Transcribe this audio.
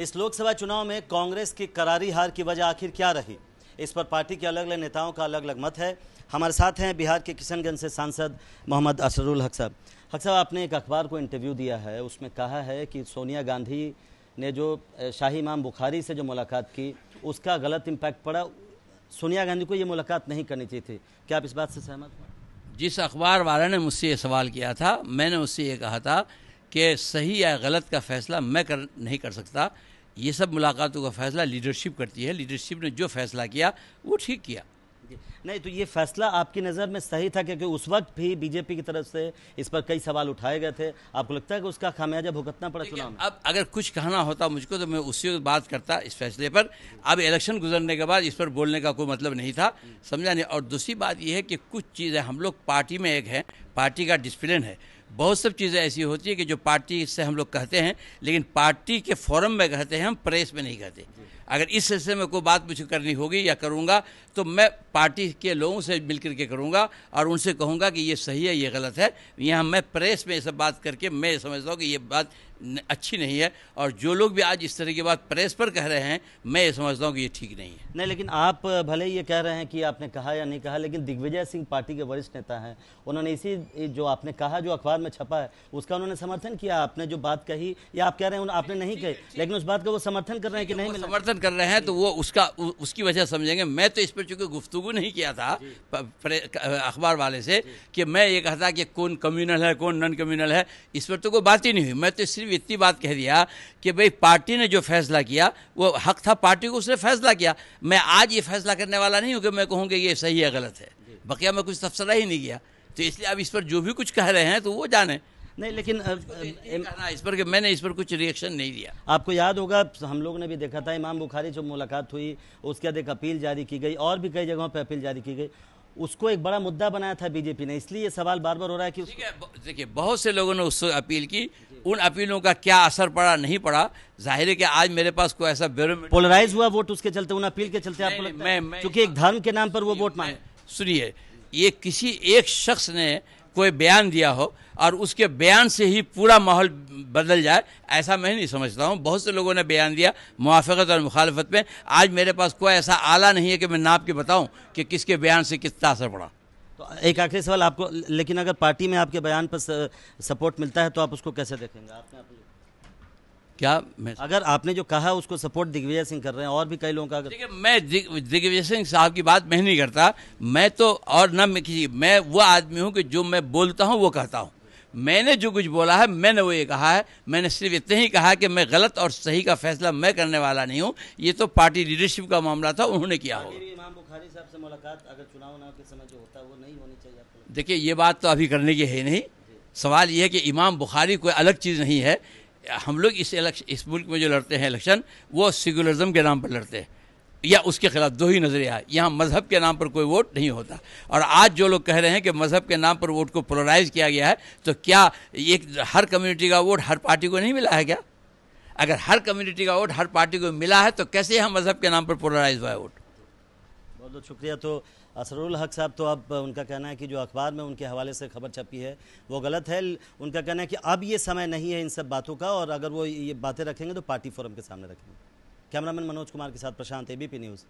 इस लोकसभा चुनाव में कांग्रेस की करारी हार की वजह आखिर क्या रही इस पर पार्टी के अलग अलग नेताओं का अलग अलग मत है हमारे साथ हैं बिहार के किशनगंज से सांसद मोहम्मद असरुल हक साहब हक साहब आपने एक अखबार को इंटरव्यू दिया है उसमें कहा है कि सोनिया गांधी ने जो शाही इमाम बुखारी से जो मुलाकात की उसका गलत इम्पैक्ट पड़ा सोनिया गांधी को ये मुलाकात नहीं करनी चाहिए थी क्या आप इस बात से सहमत हैं जिस अखबार वाले ने मुझसे ये सवाल किया था मैंने उससे ये कहा था कि सही या गलत का फ़ैसला मैं कर नहीं कर सकता ये सब मुलाकातों का फ़ैसला लीडरशिप करती है लीडरशिप ने जो फ़ैसला किया वो ठीक किया नहीं तो ये फैसला आपकी नज़र में सही था क्योंकि उस वक्त भी बीजेपी की तरफ से इस पर कई सवाल उठाए गए थे आपको लगता है कि उसका खामियाजा भुगतना पड़ा चुनाव में अब अगर कुछ कहना होता मुझको तो मैं उसी वक्त बात करता इस फैसले पर अब इलेक्शन गुजरने के बाद इस पर बोलने का कोई मतलब नहीं था समझा नहीं और दूसरी बात यह है कि कुछ चीज़ें हम लोग पार्टी में एक हैं पार्टी का डिसिप्लिन है बहुत सब चीज़ें ऐसी होती है कि जो पार्टी से हम लोग कहते हैं लेकिन पार्टी के फोरम में कहते हैं हम प्रेस में नहीं कहते अगर इस सिलसिले में कोई बात मुझे करनी होगी या करूँगा तो मैं पार्टी के लोगों से मिल के करूंगा और उनसे कहूँगा कि ये सही है ये गलत है यहाँ मैं प्रेस में ये सब बात करके मैं समझता हूँ कि ये बात अच्छी नहीं है और जो लोग भी आज इस तरह की बात प्रेस पर कह रहे हैं मैं ये समझता हूँ कि ये ठीक नहीं है नहीं लेकिन आप भले ही ये कह रहे हैं कि आपने कहा या नहीं कहा लेकिन दिग्विजय सिंह पार्टी के वरिष्ठ नेता हैं उन्होंने इसी जो आपने कहा जो अखबार में छपा है उसका उन्होंने समर्थन किया आपने जो बात कही या आप कह रहे हैं आपने नहीं कही लेकिन उस बात का वो समर्थन कर रहे हैं कि नहीं समर्थन कर रहे हैं तो वो उसका उसकी वजह समझेंगे मैं तो इस पर चूंकि गुफ्तगु नहीं किया था अखबार वाले से कि मैं ये कहता कि कौन कम्यूनल है कौन नॉन कम्यूनल है इस पर तो कोई बात ही नहीं हुई मैं तो सिर्फ भी इतनी बात कह दिया कि भाई पार्टी ने जो फैसला किया वो हक था पार्टी को उसने फैसला किया मैं आज ये फैसला करने वाला नहीं हूँ कि मैं कहूँगी ये सही है गलत है बकिया मैं कुछ तबसरा ही नहीं किया तो इसलिए अब इस पर जो भी कुछ कह रहे हैं तो वो जाने नहीं लेकिन तो अब, तो इस पर कि मैंने इस पर कुछ रिएक्शन नहीं दिया आपको याद होगा हम लोग ने भी देखा था इमाम बुखारी जो मुलाकात हुई उसके बाद एक अपील जारी की गई और भी कई जगहों पर अपील जारी की गई उसको एक बड़ा मुद्दा बनाया था बीजेपी ने इसलिए ये सवाल बार बार हो रहा है कि देखिए बहुत से लोगों ने उससे अपील की उन अपीलों का क्या असर पड़ा नहीं पड़ा जाहिर है कि आज मेरे पास कोई ऐसा पोलराइज हुआ वोट उसके चलते उन अपील के चलते आपको लगता मैं क्योंकि एक धर्म के नाम पर वो वोट मांगे सुनिए ये किसी एक शख्स ने कोई बयान दिया हो और उसके बयान से ही पूरा माहौल बदल जाए ऐसा मैं नहीं समझता हूँ बहुत से लोगों ने बयान दिया मुआफ़त और मुखालफत में आज मेरे पास कोई ऐसा आला नहीं है कि मैं नाप के बताऊँ कि किसके बयान से कितना असर पड़ा तो एक आखिरी सवाल आपको लेकिन अगर पार्टी में आपके बयान पर सपोर्ट मिलता है तो आप उसको कैसे देखेंगे आपने आप क्या मैं अगर आपने जो कहा उसको सपोर्ट दिग्विजय सिंह कर रहे हैं और भी कई लोगों का देखिए मैं दिग्विजय सिंह साहब की बात मैं नहीं करता मैं तो और ना मैं किसी मैं वो आदमी हूँ कि जो मैं बोलता हूँ वो कहता हूँ मैंने जो कुछ बोला है मैंने वो ये कहा है मैंने सिर्फ इतने ही कहा कि मैं गलत और सही का फैसला मैं करने वाला नहीं हूँ ये तो पार्टी लीडरशिप का मामला था उन्होंने किया होगा देखिए ये बात तो अभी करने की है नहीं सवाल यह है कि इमाम बुखारी कोई अलग चीज़ नहीं है हम लोग इस इलेक्शन इस मुल्क में जो लड़ते हैं इलेक्शन वो सेकुलरिज्म के नाम पर लड़ते हैं या उसके खिलाफ दो ही नज़रिया है यहाँ मज़हब के नाम पर कोई वोट नहीं होता और आज जो लोग कह रहे हैं कि मज़हब के नाम पर वोट को पोलराइज किया गया है तो क्या एक हर कम्युनिटी का वोट हर पार्टी को नहीं मिला है क्या अगर हर कम्युनिटी का वोट हर पार्टी को मिला है तो कैसे यहाँ मज़हब के नाम पर पोलराइज हुआ है वोट बहुत बहुत शुक्रिया तो असरुल हक साहब तो अब उनका कहना है कि जो अखबार में उनके हवाले से खबर छपी है वो गलत है उनका कहना है कि अब ये समय नहीं है इन सब बातों का और अगर वो ये बातें रखेंगे तो पार्टी फोरम के सामने रखेंगे कैमरामैन मनोज कुमार के साथ प्रशांत एबीपी न्यूज़